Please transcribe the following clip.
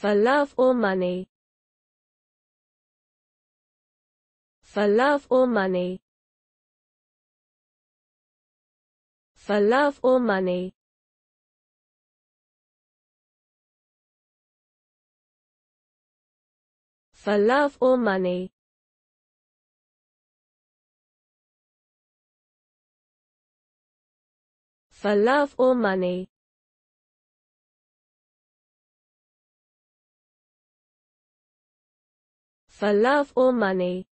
For love or money. For love or money. For love or money. For love or money. For love or money. for love or money.